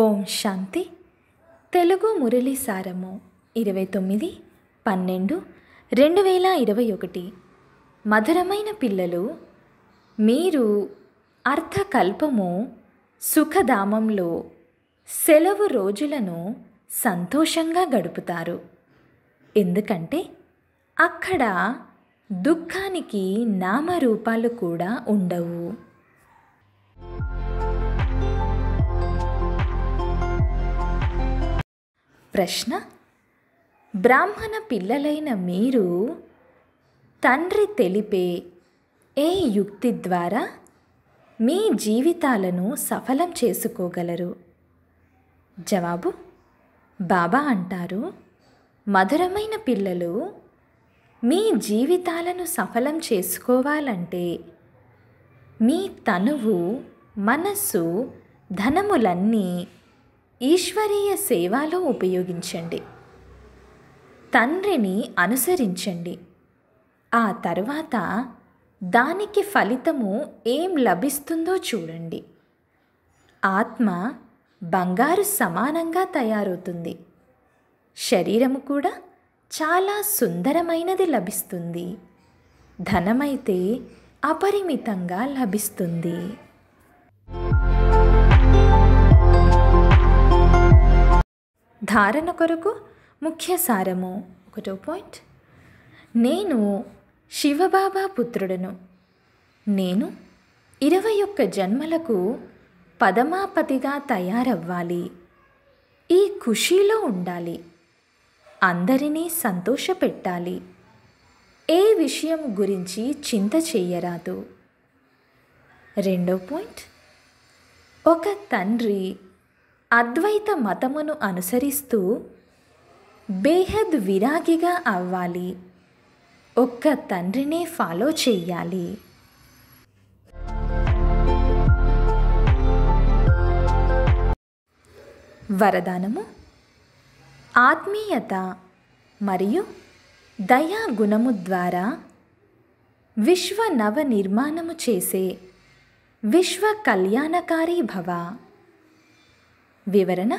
ఓం శాంతి తెలుగు మురళీ సారము ఇరవై తొమ్మిది పన్నెండు రెండు వేల ఇరవై ఒకటి మధురమైన పిల్లలు మీరు అర్థకల్పము సుఖధామంలో సెలవు రోజులను సంతోషంగా గడుపుతారు ఎందుకంటే అక్కడ దుఃఖానికి నామరూపాలు కూడా ఉండవు ప్రశ్న బ్రాహ్మణ పిల్లలైన మీరు తండ్రి తెలిపే ఏ యుక్తి ద్వారా మీ జీవితాలను సఫలం చేసుకోగలరు జవాబు బాబా అంటారు మధురమైన పిల్లలు మీ జీవితాలను సఫలం చేసుకోవాలంటే మీ తనువు మనస్సు ధనములన్నీ ఈశ్వరీయ సేవలో ఉపయోగించండి తండ్రిని అనుసరించండి ఆ తర్వాత దానికి ఫలితము ఏం లభిస్తుందో చూడండి ఆత్మ బంగారు సమానంగా తయారవుతుంది శరీరము కూడా చాలా సుందరమైనది లభిస్తుంది ధనమైతే అపరిమితంగా లభిస్తుంది ధారణ కొరకు ముఖ్య సారము ఒకటో పాయింట్ నేను శివబాబా పుత్రుడను నేను ఇరవై ఒక్క జన్మలకు పదమాపతిగా తయారవ్వాలి ఈ ఖుషీలో ఉండాలి అందరినీ సంతోషపెట్టాలి ఏ విషయం గురించి చింత చేయరాదు రెండో పాయింట్ ఒక తండ్రి అద్వైత మతమును అనుసరిస్తూ బేహద్ విరాగిగా అవ్వాలి ఒక్క తండ్రినే ఫాలో చెయ్యాలి వరదానము ఆత్మీయత మరియు దయా గుణము ద్వారా విశ్వ నవ నిర్మాణము చేసే విశ్వ కళ్యాణకారీ భవ వివరణ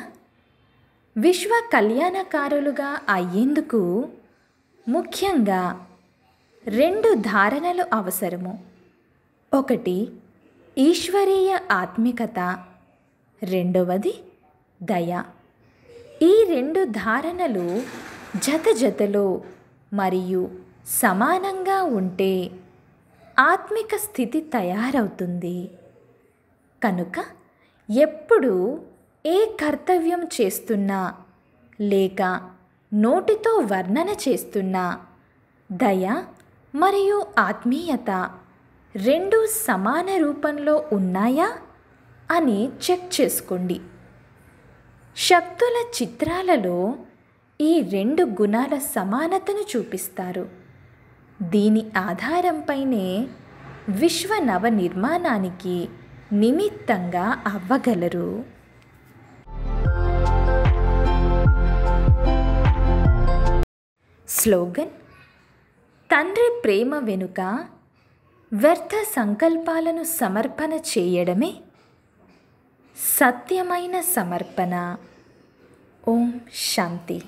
విశ్వ కళ్యాణకారులుగా అయ్యేందుకు ముఖ్యంగా రెండు ధారణలు అవసరము ఒకటి ఈశ్వరీయ ఆత్మికత రెండవది దయ ఈ రెండు ధారణలు జత జతలో మరియు సమానంగా ఉంటే ఆత్మిక స్థితి తయారవుతుంది కనుక ఎప్పుడూ ఏ కర్తవ్యం చేస్తున్నా లేక నోటితో వర్ణన చేస్తున్నా దయ మరియు ఆత్మీయత రెండు సమాన రూపంలో ఉన్నాయా అని చెక్ చేసుకోండి శక్తుల చిత్రాలలో ఈ రెండు గుణాల సమానతను చూపిస్తారు దీని ఆధారంపైనే విశ్వ నవ నిర్మాణానికి నిమిత్తంగా అవ్వగలరు స్లోగన్ తండ్రి ప్రేమ వెనుక వ్యర్థ సంకల్పాలను సమర్పణ చేయడమే సత్యమైన సమర్పణ ఓం శాంతి